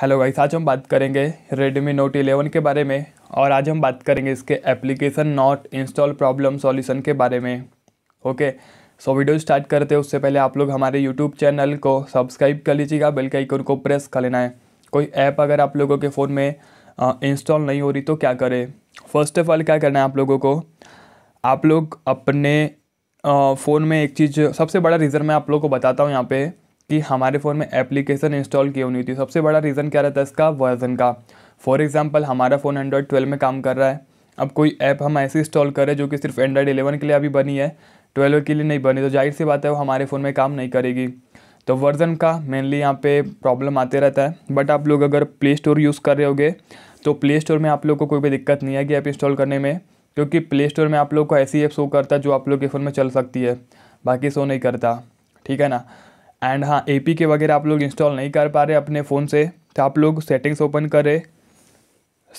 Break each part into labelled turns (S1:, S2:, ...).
S1: hello guys आज हम बात करेंगे Redmi Note 11 के बारे में और आज हम बात करेंगे इसके application not install problem solution के बारे में ओके सो वीडियो स्टार्ट करते हैं उससे पहले आप लोग हमारे यूट्यूब चैनल को सब्सक्राइब कर लीजिएगा बेल के आइकन को प्रेस कर लेना है कोई ऐप अगर आप लोगों के फ़ोन में इंस्टॉल नहीं हो रही तो क्या करें फर्स्ट ऑफ ऑल क्या करना है आप लोगों को आप लोग अपने फ़ोन में एक चीज़ सबसे बड़ा रीज़न मैं आप लोग को बताता हूँ यहाँ पर कि हमारे फ़ोन में एप्लीकेशन इंस्टॉल क्यों नहीं होती सबसे बड़ा रीज़न क्या रहता है इसका वर्जन का फॉर एग्ज़ाम्पल हमारा फ़ोन एंड्रॉयड ट्वेल्व में काम कर रहा है अब कोई ऐप हम ऐसे इंस्टॉल करें जो कि सिर्फ एंड्रॉयड एलेवन के लिए अभी बनी है ट्वेल्व के लिए नहीं बनी तो जाहिर सी बात है वो हमारे फ़ोन में काम नहीं करेगी तो वर्जन का मेनली यहाँ पे प्रॉब्लम आते रहता है बट आप लोग अगर प्ले स्टोर यूज़ कर रहे होगे तो प्ले स्टोर में आप लोग को कोई भी दिक्कत नहीं आएगी ऐप इंस्टॉल करने में क्योंकि प्ले स्टोर में आप लोग को ऐसी ऐप शो करता है जो आप लोग के फ़ोन में चल सकती है बाकी शो नहीं करता ठीक है ना एंड हाँ ए पी के वगैरह आप लोग इंस्टॉल नहीं कर पा रहे अपने फ़ोन से तो आप लोग सेटिंग्स ओपन करें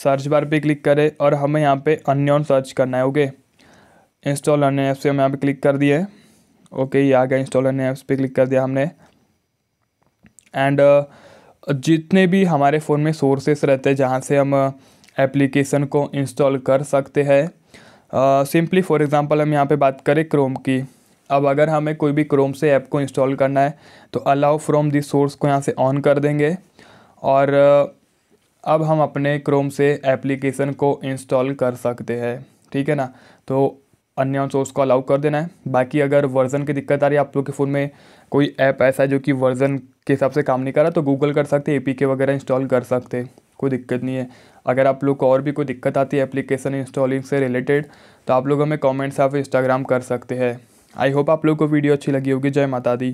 S1: सर्च बार पे क्लिक करें और हमें यहाँ पे अन्योन सर्च करना है ओके इंस्टॉल अन्य ऐप्स पे हम यहाँ पे क्लिक कर दिए ओके ये आ गया इंस्टॉल अन्य ऐप्स पे क्लिक कर दिया हमने एंड जितने भी हमारे फ़ोन में सोर्सेस रहते हैं जहाँ से हम एप्लीकेशन को इंस्टॉल कर सकते हैं सिंपली फॉर एग्ज़ाम्पल हम यहाँ पे बात करें क्रोम की अब अगर हमें कोई भी क्रोम से ऐप को इंस्टॉल करना है तो अलाउ फ्रॉम दिस सोर्स को यहाँ से ऑन कर देंगे और अब हम अपने क्रोम से एप्लीकेशन को इंस्टॉल कर सकते हैं ठीक है ना तो अन्य सोर्स को अलाउ कर देना है बाकी अगर वर्ज़न की दिक्कत आ रही है आप लोग के फ़ोन में कोई ऐप ऐसा है जो कि वर्ज़न के हिसाब से काम नहीं कर रहा तो गूगल कर सकते ए पी के वगैरह इंस्टॉल कर सकते कोई दिक्कत नहीं है अगर आप लोग को और भी कोई दिक्कत आती है एप्लीकेशन इंस्टॉलिंग से रिलेटेड तो आप लोग हमें या आप इंस्टाग्राम कर सकते हैं आई होप आप लोग को वीडियो अच्छी लगी होगी जय माता दी